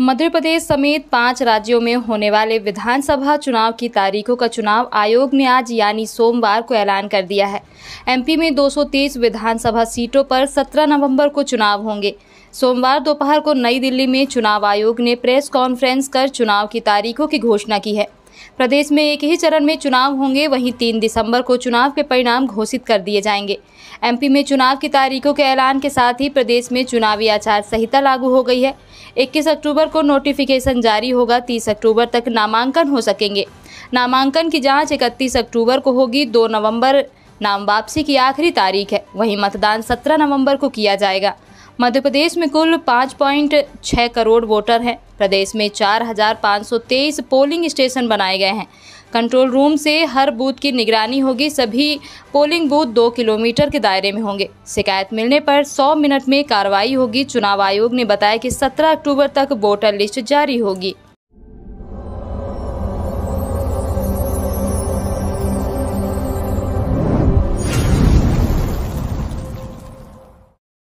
मध्य प्रदेश समेत पांच राज्यों में होने वाले विधानसभा चुनाव की तारीखों का चुनाव आयोग ने आज यानी सोमवार को ऐलान कर दिया है एमपी में 230 विधानसभा सीटों पर 17 नवंबर को चुनाव होंगे सोमवार दोपहर को नई दिल्ली में चुनाव आयोग ने प्रेस कॉन्फ्रेंस कर चुनाव की तारीखों की घोषणा की है प्रदेश में एक ही चरण में चुनाव होंगे वहीं तीन दिसंबर को चुनाव के परिणाम घोषित कर दिए जाएंगे एमपी में चुनाव की तारीखों के ऐलान के साथ ही प्रदेश में चुनावी आचार संहिता लागू हो गई है 21 अक्टूबर को नोटिफिकेशन जारी होगा 30 अक्टूबर तक नामांकन हो सकेंगे नामांकन की जाँच इकतीस अक्टूबर को होगी दो नवम्बर नाम वापसी की आखिरी तारीख है वहीं मतदान सत्रह नवम्बर को किया जाएगा मध्य प्रदेश में कुल 5.6 करोड़ वोटर हैं प्रदेश में 4,523 पोलिंग स्टेशन बनाए गए हैं कंट्रोल रूम से हर बूथ की निगरानी होगी सभी पोलिंग बूथ दो किलोमीटर के दायरे में होंगे शिकायत मिलने पर 100 मिनट में कार्रवाई होगी चुनाव आयोग ने बताया कि 17 अक्टूबर तक वोटर लिस्ट जारी होगी